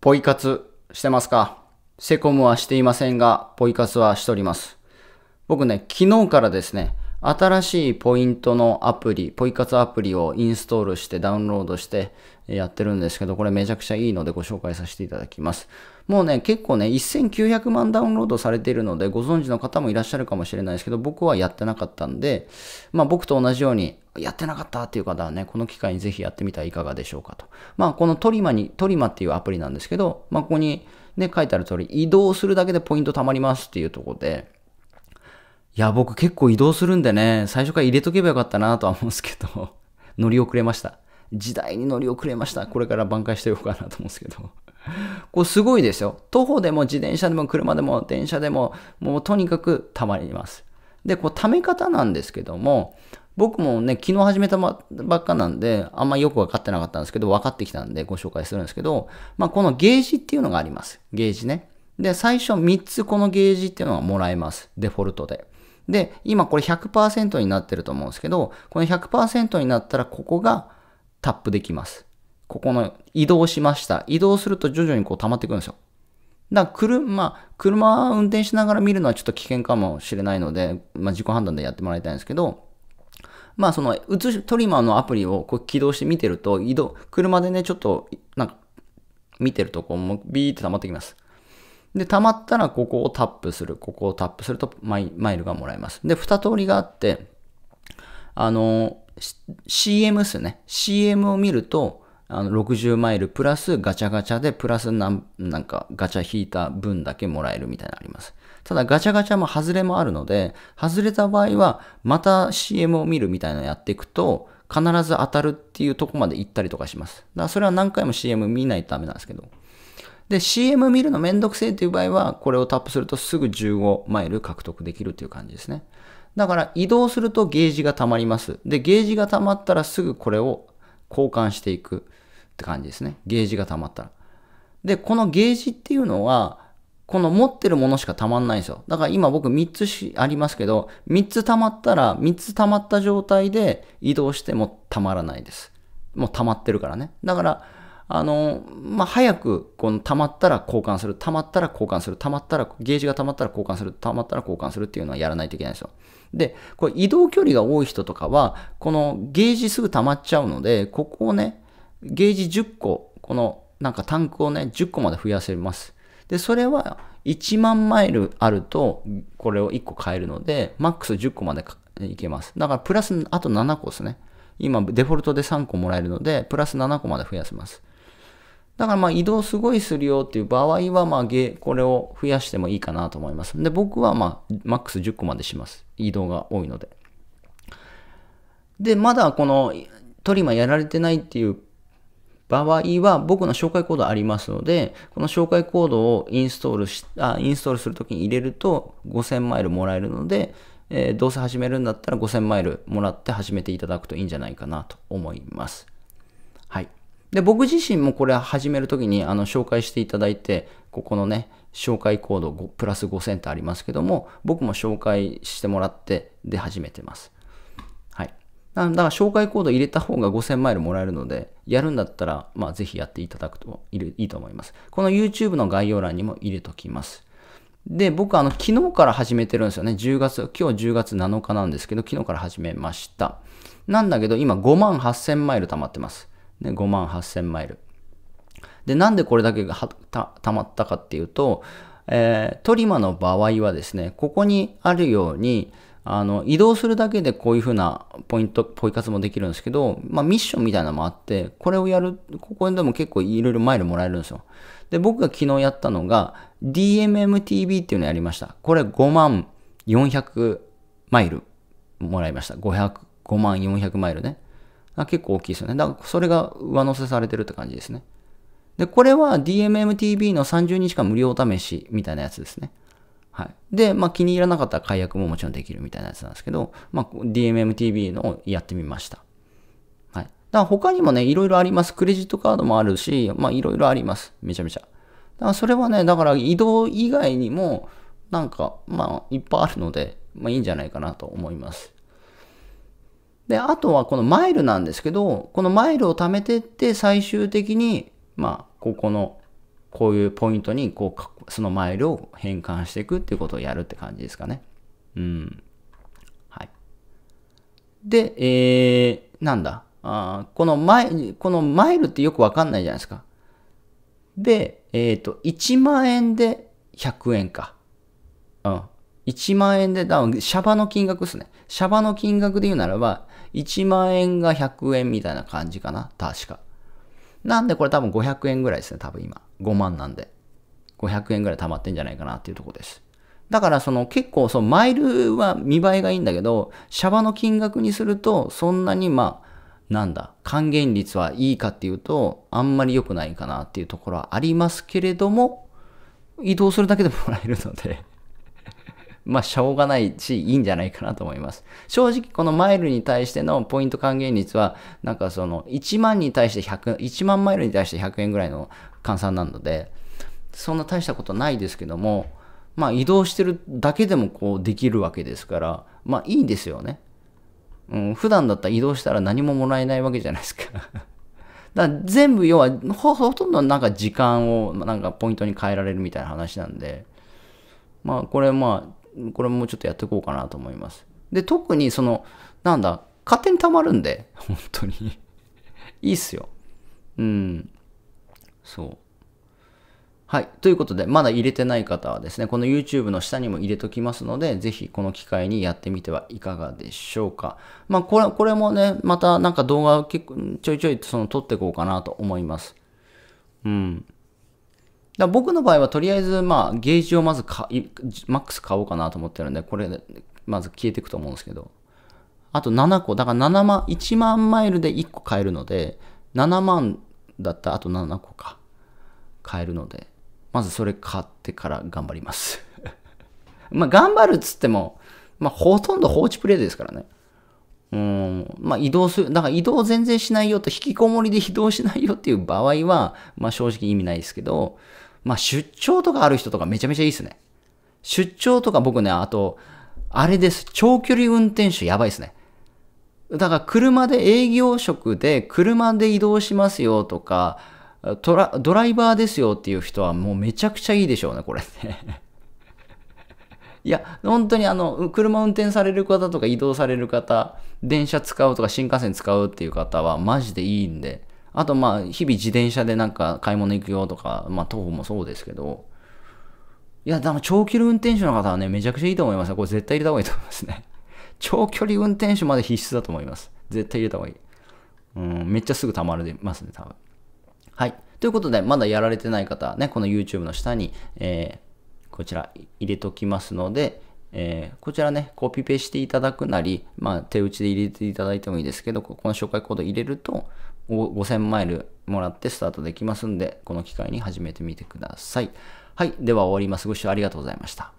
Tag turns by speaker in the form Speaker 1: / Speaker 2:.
Speaker 1: ポイ活してますかセコムはしていませんが、ポイ活はしております。僕ね、昨日からですね、新しいポイントのアプリ、ポイ活アプリをインストールしてダウンロードしてやってるんですけど、これめちゃくちゃいいのでご紹介させていただきます。もうね、結構ね、1900万ダウンロードされているので、ご存知の方もいらっしゃるかもしれないですけど、僕はやってなかったんで、まあ僕と同じようにやってなかったっていう方はね、この機会にぜひやってみてはいかがでしょうかと。まあ、このトリマに、トリマっていうアプリなんですけど、まあ、ここにね、書いてある通り、移動するだけでポイント貯まりますっていうところで、いや、僕結構移動するんでね、最初から入れとけばよかったなとは思うんですけど、乗り遅れました。時代に乗り遅れました。これから挽回しておこうかなと思うんですけど。こうすごいですよ。徒歩でも自転車でも車でも電車でも、もうとにかく溜まります。で、こう、溜め方なんですけども、僕もね、昨日始めたばっかなんで、あんまよく分かってなかったんですけど、分かってきたんでご紹介するんですけど、まあ、このゲージっていうのがあります。ゲージね。で、最初3つこのゲージっていうのがもらえます。デフォルトで。で、今これ100%になってると思うんですけど、この100%になったらここがタップできます。ここの移動しました。移動すると徐々にこう溜まってくるんですよ。だから車、車運転しながら見るのはちょっと危険かもしれないので、まあ、自己判断でやってもらいたいんですけど、まあその映し、トリマーのアプリをこう起動して見てると、移動、車でね、ちょっと、なんか、見てるとこう、もうビーって溜まってきます。で、溜まったらここをタップする。ここをタップするとマイマイルがもらえます。で、二通りがあって、あの、CM っすね。CM を見ると、あの60マイルプラスガチャガチャでプラスなんなんかガチャ引いた分だけもらえるみたいなのあります。ただガチャガチャも外れもあるので、外れた場合はまた CM を見るみたいなのやっていくと、必ず当たるっていうとこまで行ったりとかします。だからそれは何回も CM 見ないとダメなんですけど。で、CM 見るのめんどくせえっていう場合は、これをタップするとすぐ15マイル獲得できるっていう感じですね。だから移動するとゲージが溜まります。で、ゲージが溜まったらすぐこれを交換していく。って感じですね。ゲージが溜まったら。で、このゲージっていうのは、この持ってるものしか溜まんないんですよ。だから今僕3つしありますけど、3つ溜まったら、3つ溜まった状態で移動しても溜まらないです。もう溜まってるからね。だから、あの、まあ、早く、この溜まったら交換する、溜まったら交換する、溜まったら、ゲージが溜まったら交換する、溜まったら交換するっていうのはやらないといけないんですよ。で、これ移動距離が多い人とかは、このゲージすぐ溜まっちゃうので、ここをね、ゲージ10個、このなんかタンクをね、10個まで増やせます。で、それは1万マイルあると、これを1個買えるので、マックス10個までいけます。だからプラスあと7個ですね。今、デフォルトで3個もらえるので、プラス7個まで増やせます。だからまあ移動すごいするよっていう場合は、まあゲ、これを増やしてもいいかなと思います。で、僕はまあ、マックス10個までします。移動が多いので。で、まだこのトリマやられてないっていう場合は僕の紹介コードありますので、この紹介コードをインストールし、あインストールするときに入れると5000マイルもらえるので、えー、どうせ始めるんだったら5000マイルもらって始めていただくといいんじゃないかなと思います。はい。で、僕自身もこれ始めるときにあの紹介していただいて、ここのね、紹介コードプラス5000ってありますけども、僕も紹介してもらってで始めてます。だから紹介コード入れた方が5000マイルもらえるので、やるんだったら、まあ、ぜひやっていただくといいと思います。この YouTube の概要欄にも入れときます。で、僕、あの、昨日から始めてるんですよね。10月、今日10月7日なんですけど、昨日から始めました。なんだけど、今5万8000マイル溜まってます。ね、5万8000マイル。で、なんでこれだけがた溜まったかっていうと、えー、トリマの場合はですね、ここにあるように、あの、移動するだけでこういう風なポイント、ポイ活もできるんですけど、まあミッションみたいなのもあって、これをやる、ここでも結構いろいろマイルもらえるんですよ。で、僕が昨日やったのが、DMMTV っていうのやりました。これ5万400マイルもらいました。500、5万400マイルね。結構大きいですよね。だからそれが上乗せされてるって感じですね。で、これは DMMTV の30日間無料試しみたいなやつですね。はい。で、まあ、気に入らなかったら解約ももちろんできるみたいなやつなんですけど、まあ、DMMTV のをやってみました。はい。だから他にもね、いろいろあります。クレジットカードもあるし、まあ、いろいろあります。めちゃめちゃ。だからそれはね、だから移動以外にも、なんか、まあ、いっぱいあるので、まあ、いいんじゃないかなと思います。で、あとはこのマイルなんですけど、このマイルを貯めてって最終的に、まあ、ここのこういうポイントに、こう、そのマイルを変換していくっていうことをやるって感じですかね。うん。はい。で、えー、なんだ。あこのマイ、このマイルってよくわかんないじゃないですか。で、えっ、ー、と、1万円で100円か。うん。1万円で、だシャバの金額ですね。シャバの金額で言うならば、1万円が100円みたいな感じかな。確か。なんでこれ多分500円ぐらいですね、多分今。5万なんで。500円ぐらい溜まってんじゃないかなっていうとこです。だからその結構そのマイルは見栄えがいいんだけど、シャバの金額にするとそんなにまあ、なんだ、還元率はいいかっていうと、あんまり良くないかなっていうところはありますけれども、移動するだけでもらえるのでまあ、しょうがないし、いいんじゃないかなと思います。正直、このマイルに対してのポイント還元率は、なんかその、1万に対して100、1万マイルに対して100円ぐらいの換算なので、そんな大したことないですけども、まあ、移動してるだけでもこうできるわけですから、まあ、いいですよね。うん、普段だったら移動したら何ももらえないわけじゃないですか だ全部要はほとんどなんか時間をなんかポイントに変えられるみたいな話なんで、まあこれまあこれもちょっとやっていこうかなと思います。で、特にその、なんだ、勝手に溜まるんで、本当に いいっすよ。うん。そう。はい。ということで、まだ入れてない方はですね、この YouTube の下にも入れときますので、ぜひこの機会にやってみてはいかがでしょうか。まあ、これ、これもね、またなんか動画を結構ちょいちょいその撮っていこうかなと思います。うん。だ僕の場合はとりあえず、まあ、ゲージをまずかマックス買おうかなと思ってるんで、これ、まず消えていくと思うんですけど。あと7個、だから7万、1万マイルで1個買えるので、7万だったらあと7個か、買えるので、まずそれ買ってから頑張ります まあ、頑張るっつっても、まあ、ほとんど放置プレイですからね。うん、まあ、移動する、だから移動全然しないよと、引きこもりで移動しないよっていう場合は、まあ、正直意味ないですけど、まあ、出張とかある人とかめちゃめちゃいいっすね。出張とか僕ね、あと、あれです。長距離運転手やばいっすね。だから車で営業職で車で移動しますよとか、ドラドライバーですよっていう人はもうめちゃくちゃいいでしょうね、これね。いや、本当にあの、車運転される方とか移動される方、電車使うとか新幹線使うっていう方はマジでいいんで、あとまあ、日々自転車でなんか買い物行くよとか、まあ、徒歩もそうですけど、いや、でも長距離運転手の方はね、めちゃくちゃいいと思います。これ絶対入れた方がいいと思いますね。長距離運転手まで必須だと思います。絶対入れた方がいい。うん、めっちゃすぐ溜まりますね、多分。はい。ということで、まだやられてない方はね、この YouTube の下に、えー、こちら入れときますので、えー、こちらね、コピペしていただくなり、まあ、手打ちで入れていただいてもいいですけど、ここの紹介コード入れると、5000マイルもらってスタートできますんで、この機会に始めてみてください。はい。では終わります。ご視聴ありがとうございました。